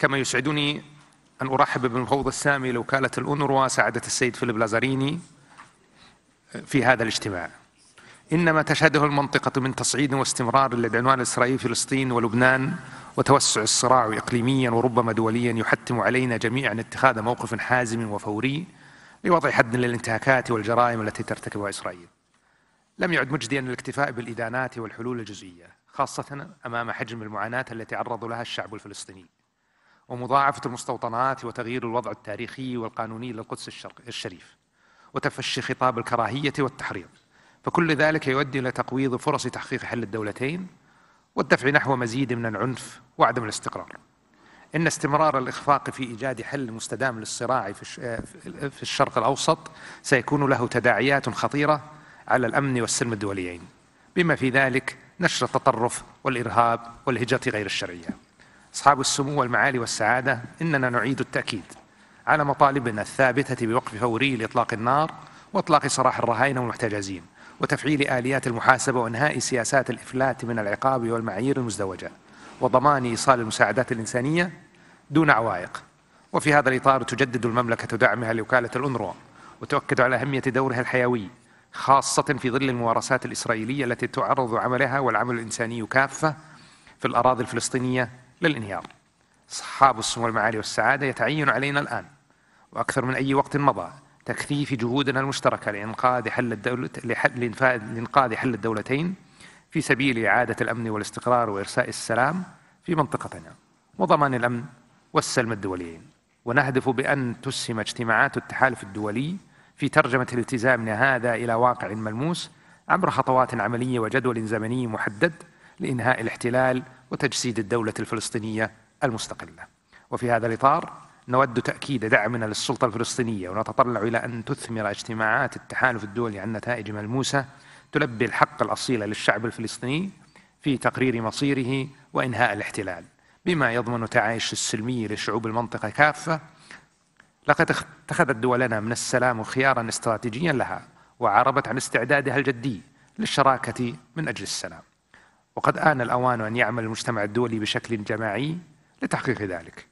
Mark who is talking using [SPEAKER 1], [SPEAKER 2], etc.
[SPEAKER 1] كما يسعدني أن أرحب بالمفوض السامي لوكالة الأونروا سعادة السيد فيليب لازاريني آه، في هذا الاجتماع إن ما تشهده المنطقة من تصعيد واستمرار للعنوان الإسرائيلي في فلسطين ولبنان وتوسع الصراع إقليميا وربما دوليا يحتم علينا جميعا اتخاذ موقف حازم وفوري لوضع حد للانتهاكات والجرائم التي ترتكبها إسرائيل لم يعد مجديا الاكتفاء بالإدانات والحلول الجزئية خاصة أمام حجم المعاناة التي تعرض لها الشعب الفلسطيني ومضاعفة المستوطنات وتغيير الوضع التاريخي والقانوني للقدس الشريف وتفشي خطاب الكراهية والتحريض فكل ذلك يؤدي إلى تقويض فرص تحقيق حل الدولتين والدفع نحو مزيد من العنف وعدم الاستقرار إن استمرار الإخفاق في إيجاد حل مستدام للصراع في الشرق الأوسط سيكون له تداعيات خطيرة على الأمن والسلم الدوليين بما في ذلك نشر التطرف والإرهاب والهجرة غير الشرعية أصحاب السمو والمعالي والسعادة إننا نعيد التأكيد على مطالبنا الثابتة بوقف فوري لإطلاق النار وإطلاق سراح الرهائن والمحتجزين وتفعيل آليات المحاسبة وإنهاء سياسات الإفلات من العقاب والمعايير المزدوجة وضمان إيصال المساعدات الإنسانية دون عوائق وفي هذا الإطار تجدد المملكة دعمها لوكالة الأنروا وتؤكد على أهمية دورها الحيوي خاصة في ظل الممارسات الإسرائيلية التي تعرض عملها والعمل الإنساني كافة في الأراضي الفلسطينية للانهيار اصحاب السمو المعالي والسعادة يتعين علينا الآن وأكثر من أي وقت مضى تكثيف جهودنا المشتركة لإنقاذ حل الدولة لإنقاذ حل الدولتين في سبيل إعادة الأمن والاستقرار وإرساء السلام في منطقتنا وضمان الأمن والسلم الدوليين ونهدف بأن تسهم اجتماعات التحالف الدولي في ترجمة الالتزام هذا إلى واقع ملموس عبر خطوات عملية وجدول زمني محدد لإنهاء الاحتلال وتجسيد الدولة الفلسطينية المستقلة وفي هذا الإطار نود تأكيد دعمنا للسلطة الفلسطينية ونتطلع إلى أن تثمر اجتماعات التحالف الدولي عن نتائج ملموسة تلبي الحق الأصيل للشعب الفلسطيني في تقرير مصيره وإنهاء الاحتلال بما يضمن تعايش السلمي لشعوب المنطقة كافة لقد اتخذت دولنا من السلام خيارا استراتيجيا لها وعربت عن استعدادها الجدي للشراكة من أجل السلام وقد آن الأوان أن يعمل المجتمع الدولي بشكل جماعي لتحقيق ذلك